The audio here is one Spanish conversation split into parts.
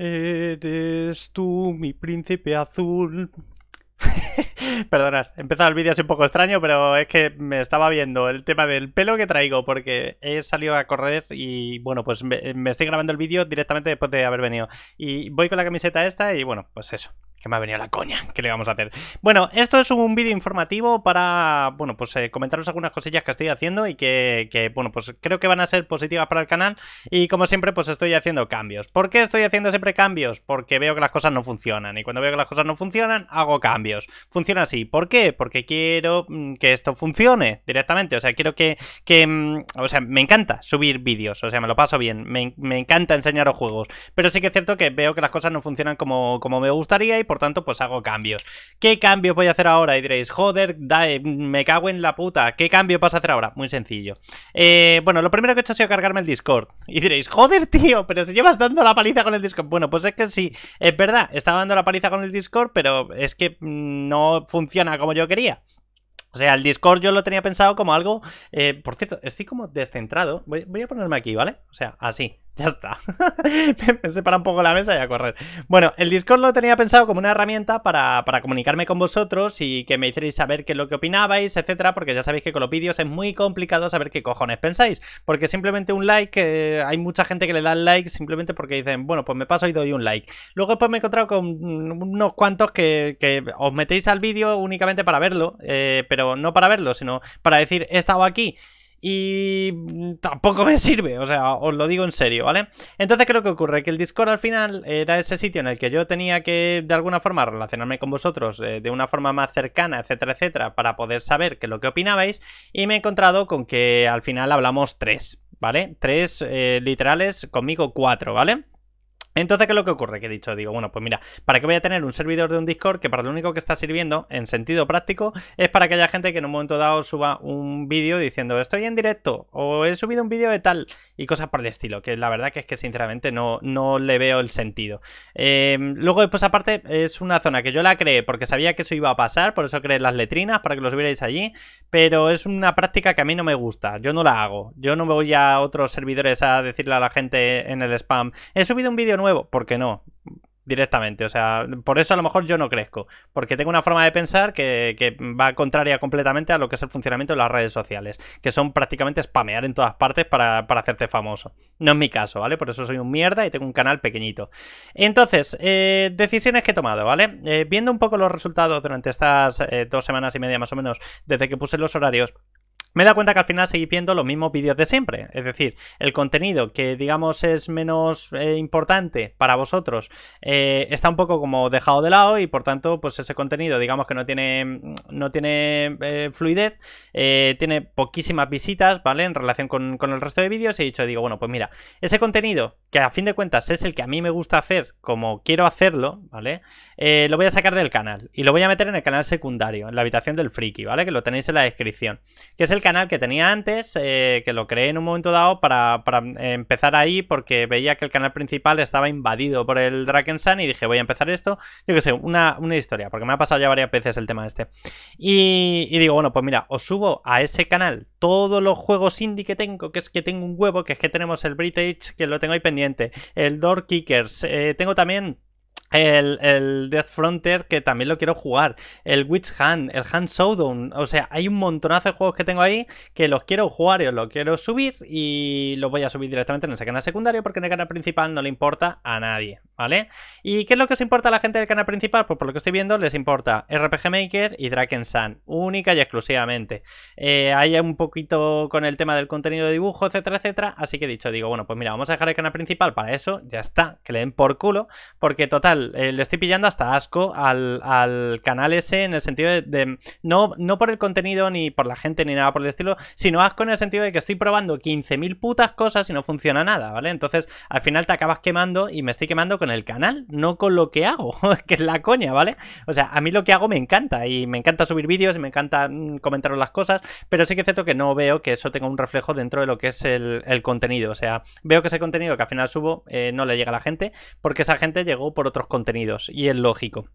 Eres tú mi príncipe azul. Perdonad, empezado el vídeo así un poco extraño, pero es que me estaba viendo el tema del pelo que traigo, porque he salido a correr y bueno, pues me estoy grabando el vídeo directamente después de haber venido. Y voy con la camiseta esta y bueno, pues eso que me ha venido la coña, ¿qué le vamos a hacer? Bueno, esto es un vídeo informativo para, bueno, pues eh, comentaros algunas cosillas que estoy haciendo y que, bueno, pues creo que van a ser positivas para el canal y como siempre, pues estoy haciendo cambios. ¿Por qué estoy haciendo siempre cambios? Porque veo que las cosas no funcionan y cuando veo que las cosas no funcionan, hago cambios. Funciona así. ¿Por qué? Porque quiero mm, que esto funcione directamente, o sea, quiero que, que mm, o sea, me encanta subir vídeos, o sea, me lo paso bien, me, me encanta enseñaros juegos, pero sí que es cierto que veo que las cosas no funcionan como, como me gustaría por tanto pues hago cambios. ¿Qué cambio voy a hacer ahora? Y diréis, joder, eh, me cago en la puta, ¿qué cambio vas a hacer ahora? Muy sencillo. Eh, bueno, lo primero que he hecho ha sido cargarme el Discord. Y diréis, joder, tío, pero si llevas dando la paliza con el Discord. Bueno, pues es que sí, es verdad, estaba dando la paliza con el Discord, pero es que mm, no funciona como yo quería. O sea, el Discord yo lo tenía pensado como algo... Eh, por cierto, estoy como descentrado. voy, a ponerme aquí, ¿vale? O sea, así. Ya está. me separa un poco la mesa y a correr. Bueno, el Discord lo tenía pensado como una herramienta para, comunicarme con vosotros y que me hicierais saber qué es lo que opinabais, etcétera, porque ya sabéis que con los vídeos es muy complicado saber qué cojones pensáis. Porque simplemente un like, hay mucha gente que le da like simplemente porque dicen, bueno, pues me paso y doy un like. Luego después me he encontrado con unos cuantos que, que os metéis al vídeo únicamente para verlo, eh, pero no para verlo, sino para decir, he estado aquí y mm, tampoco me sirve, o sea, os lo digo en serio, ¿vale? Entonces creo que ocurre que el Discord al final era ese sitio en el que yo tenía que de alguna forma relacionarme con vosotros eh, de una forma más cercana, etcétera, etcétera, para poder saber qué es lo que opinabais y me he encontrado con que al final hablamos tres, ¿vale? Tres eh, literales, conmigo cuatro, ¿vale? Entonces, ¿qué es lo que ocurre? Que he dicho, digo, bueno, pues mira, ¿para qué voy a tener un servidor de un Discord que para lo único que está sirviendo, en sentido práctico, es para que haya gente que en un momento dado suba un vídeo diciendo estoy en directo o he subido un vídeo de tal y cosas por el estilo, que la verdad que es que sinceramente no, no le veo el sentido. Em, luego, después aparte, es una zona que yo la creé porque sabía que eso iba a pasar, por eso creé las letrinas, para que los vierais allí, pero es una práctica que a mí no me gusta, yo no la hago, yo no voy a otros servidores a decirle a la gente en el spam, he subido un vídeo nuevo, porque ¿Por qué no? Directamente, o sea, por eso a lo mejor yo no crezco, porque tengo una forma de pensar que, va contraria completamente a lo que es el funcionamiento de las redes sociales, que son prácticamente spamear en todas partes para, hacerte famoso. No es mi caso, ¿vale? Por eso soy un mierda y tengo un canal pequeñito. Entonces, eh, decisiones que he tomado, ¿vale? Eh, viendo un poco los resultados durante estas eh, dos semanas y media más o menos, desde que puse los horarios, me da cuenta que al final seguí viendo los mismos vídeos de siempre. Es decir, el contenido que digamos es menos eh, importante para vosotros eh, está un poco como dejado de lado y por tanto pues ese contenido digamos que no tiene, no tiene eh, fluidez, tiene poquísimas visitas, ¿vale? En relación con, con el resto de vídeos y he dicho, digo, bueno, pues mira, ese contenido que a fin de cuentas es el que a mí me gusta hacer como quiero hacerlo, ¿vale? lo voy a sacar del canal y lo voy a meter en el canal secundario, en la habitación del friki, ¿vale? Que lo tenéis en la descripción. Que es el canal que tenía antes, eh, que lo creé en un momento dado para, empezar ahí, porque veía que el canal principal estaba invadido por el Drakensan y dije, voy a empezar esto, yo que sé, una, historia, porque me ha pasado ya varias veces el tema este. Y, digo, bueno, pues mira, os subo a ese canal todos los juegos indie que tengo, que es que tengo un huevo, que es que tenemos el British, que lo tengo ahí pendiente, el Door Kickers, eh, tengo también... El, Death Frontier, que también lo quiero jugar. El Witch Hand, el Hand Showdown. O sea, hay un montonazo de juegos que tengo ahí que los quiero jugar y os los quiero subir. Y los voy a subir directamente en el canal secundario porque en el canal principal no le importa a nadie. ¿Vale? ¿Y qué es lo que os importa a la gente del canal principal? Pues por lo que estoy viendo, les importa RPG Maker y Draken Sun. Única y exclusivamente. Eh, hay un poquito con el tema del contenido de dibujo, etcétera, etcétera. Así que dicho, digo, bueno, pues mira, vamos a dejar el canal principal para eso. Ya está. Que le den por culo. Porque total eh, le estoy pillando hasta asco al, canal ese en el sentido de, no, no por el contenido ni por la gente ni nada por el estilo, sino asco en el sentido de que estoy probando 15.000 putas cosas y no funciona nada, ¿vale? Entonces al final te acabas quemando y me estoy quemando con el canal, no con lo que hago, que es la coña, ¿vale? O sea, a mí lo que hago me encanta y me encanta subir vídeos y me encanta mm, comentaros las cosas, pero sí que es cierto que no veo que eso tenga un reflejo dentro de lo que es el, contenido. O sea, veo que ese contenido que al final subo eh, no le llega a la gente porque esa gente llegó por otros contenidos y es lógico.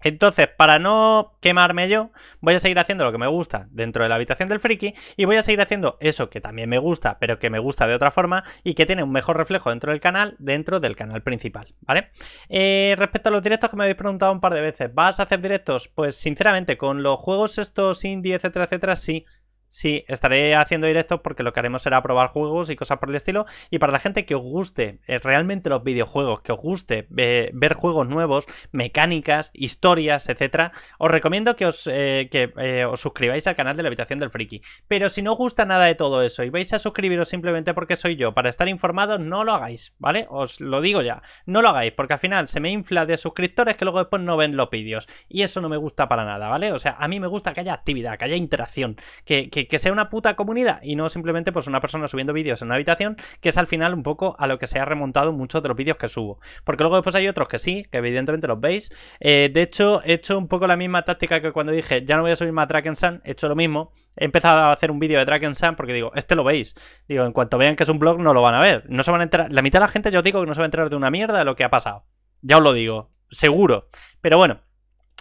Entonces, para no quemarme yo, voy a seguir haciendo lo que me gusta dentro de la habitación del friki y voy a seguir haciendo eso que también me gusta, pero que me gusta de otra forma y que tiene un mejor reflejo dentro del canal, dentro del canal principal, ¿vale? Eh, respecto a los directos que me habéis preguntado un par de veces, ¿vas a hacer directos? Pues sinceramente, con los juegos estos indie, etcétera, etcétera, sí. Sí, estaré haciendo directos porque lo que haremos será probar juegos y cosas por el estilo. Y para la gente que os guste eh, realmente los videojuegos, que os guste ver juegos nuevos, mecánicas, historias, etcétera, os recomiendo que os, eh, eh, os suscribáis al canal de la habitación del friki. Pero si no os gusta nada de todo eso y vais a suscribiros simplemente porque soy yo, para estar informados, no lo hagáis, ¿vale? Os lo digo ya, no lo hagáis, porque al final se me infla de suscriptores que luego después no ven los vídeos. Y eso no me gusta para nada, ¿vale? O sea, a mí me gusta que haya actividad, que haya interacción, que que, sea una puta comunidad y no simplemente pues una persona subiendo vídeos en una habitación, que es al final un poco a lo que se ha remontado muchos de los vídeos que subo. Porque luego después hay otros que sí, que evidentemente los veis. Eh, de hecho, he hecho un poco la misma táctica que cuando dije, ya no voy a subir más Track Sun, he hecho lo mismo. He empezado a hacer un vídeo de Track porque digo, este lo veis. Digo, en cuanto vean que es un blog, no lo van a ver. No se van a enterar. La mitad de la gente, yo os digo que no se va a enterar de una mierda de lo que ha pasado. Ya os lo digo, seguro. Pero bueno,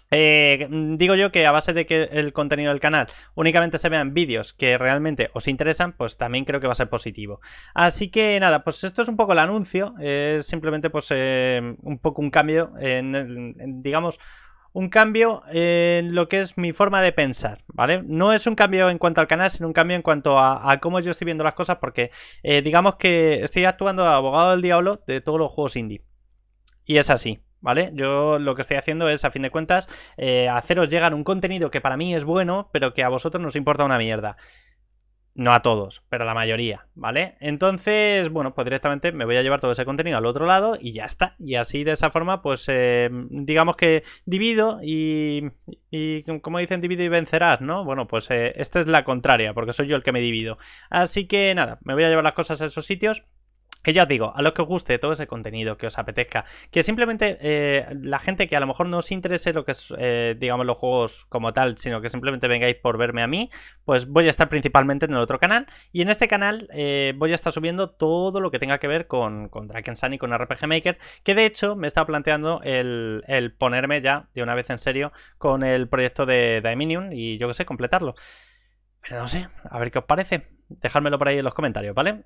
eh, digo yo que a base de que el contenido del canal únicamente se vean vídeos que realmente os interesan, pues también creo que va a ser positivo. Así que nada, pues esto es un poco el anuncio, es simplemente pues eh, un poco un cambio en, digamos, un cambio en lo que es mi forma de pensar, ¿vale? No es un cambio en cuanto al canal, sino un cambio en cuanto a, a cómo yo estoy viendo las cosas, porque eh, digamos que estoy actuando abogado del diablo de todos los juegos indie. Y es así. ¿Vale? Yo lo que estoy haciendo es, a fin de cuentas, eh, haceros llegar un contenido que para mí es bueno, pero que a vosotros nos importa una mierda. No a todos, pero a la mayoría, ¿vale? Entonces, bueno, pues directamente me voy a llevar todo ese contenido al otro lado y ya está. Y así de esa forma, pues eh, digamos que divido y, y, como dicen, divido y vencerás, ¿no? Bueno, pues eh, esta es la contraria, porque soy yo el que me divido. Así que nada, me voy a llevar las cosas a esos sitios que ya os digo, a los que os guste todo ese contenido, que os apetezca, que simplemente eh, la gente que a lo mejor no os interese lo que es, eh, digamos, los juegos como tal, sino que simplemente vengáis por verme a mí, pues voy a estar principalmente en el otro canal. Y en este canal eh, voy a estar subiendo todo lo que tenga que ver con, con Sun y con RPG Maker, que de hecho me estaba planteando el, ponerme ya de una vez en serio con el proyecto de Dominion y yo que sé, completarlo. Pero no sé, a ver qué os parece. Dejármelo por ahí en los comentarios, ¿vale?